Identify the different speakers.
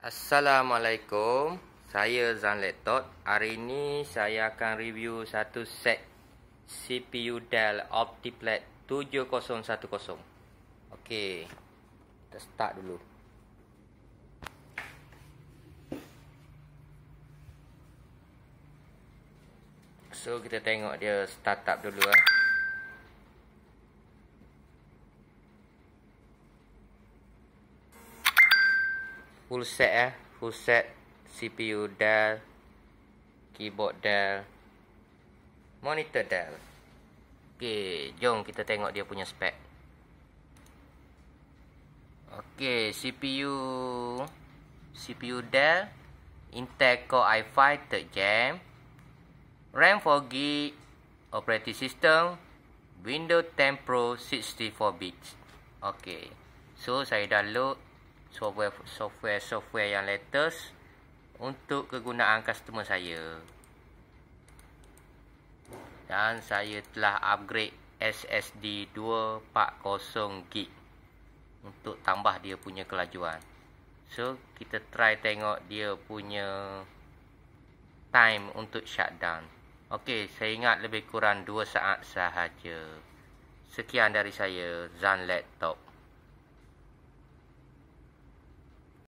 Speaker 1: Assalamualaikum Saya Zan Letot Hari ini saya akan review satu set CPU Dell Optiplat 7010 Ok Kita start dulu So kita tengok dia startup dulu eh. full set eh full set CPU Dell keyboard Dell monitor Dell okey jom kita tengok dia punya spek okey CPU CPU Dell Intel Core i5 third gen RAM 4GB operating system Windows 10 Pro 64 bits okey so saya download software software software yang latest untuk kegunaan customer saya. Dan saya telah upgrade SSD 240 GB untuk tambah dia punya kelajuan. So kita try tengok dia punya time untuk shutdown. Okey, saya ingat lebih kurang 2 saat sahaja. Sekian dari saya Zan Laptop.